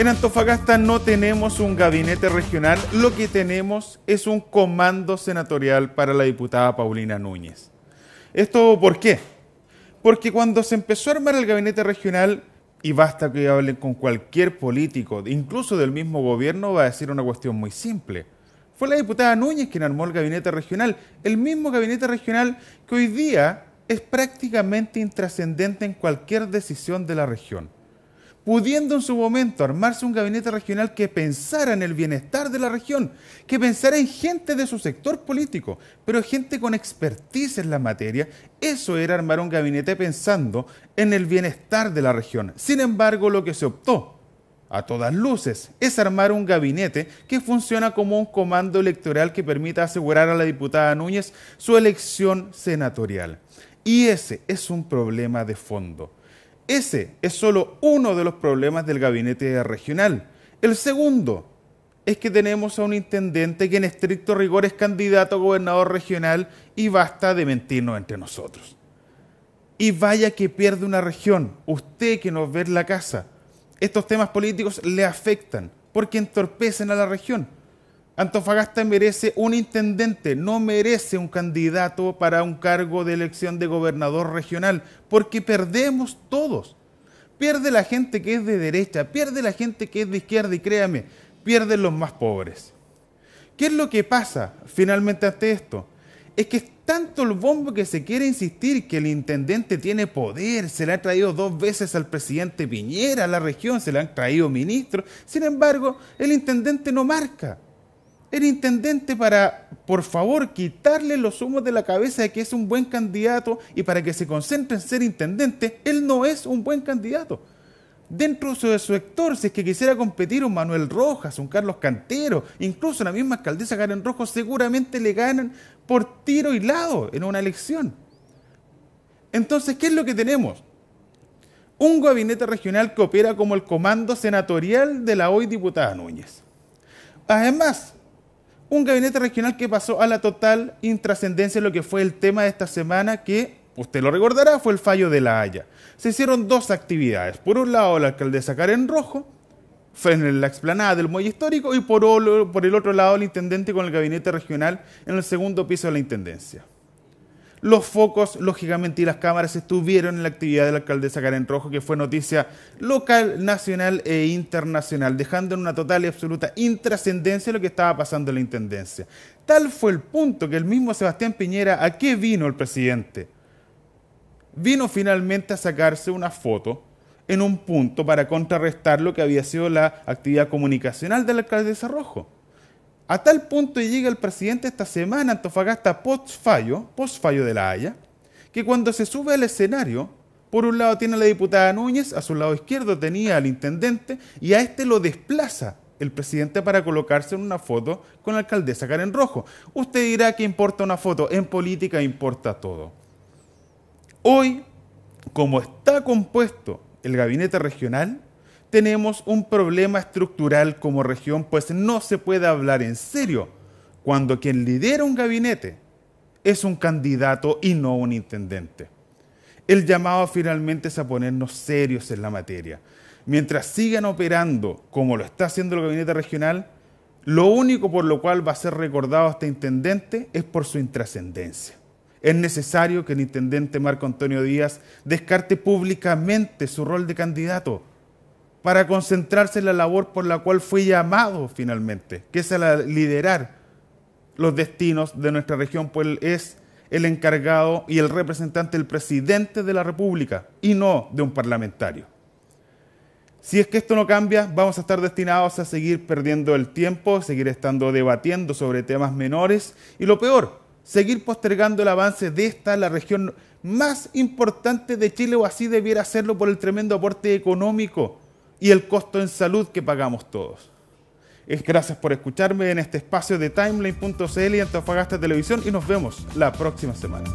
En Antofagasta no tenemos un gabinete regional, lo que tenemos es un comando senatorial para la diputada Paulina Núñez. ¿Esto por qué? Porque cuando se empezó a armar el gabinete regional, y basta que hablen con cualquier político, incluso del mismo gobierno, va a decir una cuestión muy simple. Fue la diputada Núñez quien armó el gabinete regional, el mismo gabinete regional que hoy día es prácticamente intrascendente en cualquier decisión de la región pudiendo en su momento armarse un gabinete regional que pensara en el bienestar de la región, que pensara en gente de su sector político, pero gente con expertise en la materia, eso era armar un gabinete pensando en el bienestar de la región. Sin embargo, lo que se optó a todas luces, es armar un gabinete que funciona como un comando electoral que permita asegurar a la diputada Núñez su elección senatorial. Y ese es un problema de fondo. Ese es solo uno de los problemas del gabinete regional. El segundo es que tenemos a un intendente que en estricto rigor es candidato a gobernador regional y basta de mentirnos entre nosotros. Y vaya que pierde una región, usted que nos ve en la casa. Estos temas políticos le afectan porque entorpecen a la región Antofagasta merece un intendente, no merece un candidato para un cargo de elección de gobernador regional, porque perdemos todos. Pierde la gente que es de derecha, pierde la gente que es de izquierda y créame, pierden los más pobres. ¿Qué es lo que pasa finalmente ante esto? Es que es tanto el bombo que se quiere insistir que el intendente tiene poder, se le ha traído dos veces al presidente Piñera a la región, se le han traído ministros, sin embargo, el intendente no marca el intendente para, por favor, quitarle los humos de la cabeza de que es un buen candidato y para que se concentre en ser intendente, él no es un buen candidato. Dentro de su sector, si es que quisiera competir un Manuel Rojas, un Carlos Cantero, incluso la misma alcaldesa Karen Rojo, seguramente le ganan por tiro y lado en una elección. Entonces, ¿qué es lo que tenemos? Un gabinete regional que opera como el comando senatorial de la hoy diputada Núñez. Además, un gabinete regional que pasó a la total intrascendencia en lo que fue el tema de esta semana que, usted lo recordará, fue el fallo de La Haya. Se hicieron dos actividades. Por un lado, la alcaldesa en Rojo fue en la explanada del muelle histórico y por, por el otro lado, el intendente con el gabinete regional en el segundo piso de la intendencia. Los focos, lógicamente, y las cámaras estuvieron en la actividad de la alcaldesa Karen Rojo, que fue noticia local, nacional e internacional, dejando en una total y absoluta intrascendencia lo que estaba pasando en la Intendencia. Tal fue el punto que el mismo Sebastián Piñera, ¿a qué vino el presidente? Vino finalmente a sacarse una foto en un punto para contrarrestar lo que había sido la actividad comunicacional de la alcaldesa Rojo. A tal punto llega el presidente esta semana, Antofagasta, post fallo, post fallo de la Haya, que cuando se sube al escenario, por un lado tiene a la diputada Núñez, a su lado izquierdo tenía al intendente, y a este lo desplaza el presidente para colocarse en una foto con la alcaldesa Karen Rojo. Usted dirá que importa una foto, en política importa todo. Hoy, como está compuesto el gabinete regional, tenemos un problema estructural como región, pues no se puede hablar en serio cuando quien lidera un gabinete es un candidato y no un intendente. El llamado finalmente es a ponernos serios en la materia. Mientras sigan operando como lo está haciendo el gabinete regional, lo único por lo cual va a ser recordado este intendente es por su intrascendencia. Es necesario que el intendente Marco Antonio Díaz descarte públicamente su rol de candidato para concentrarse en la labor por la cual fue llamado finalmente, que es a liderar los destinos de nuestra región, pues es el encargado y el representante, el presidente de la República, y no de un parlamentario. Si es que esto no cambia, vamos a estar destinados a seguir perdiendo el tiempo, seguir estando debatiendo sobre temas menores y lo peor, seguir postergando el avance de esta, la región más importante de Chile, o así debiera hacerlo por el tremendo aporte económico y el costo en salud que pagamos todos. gracias por escucharme en este espacio de timeline.cl y Antofagasta Televisión y nos vemos la próxima semana.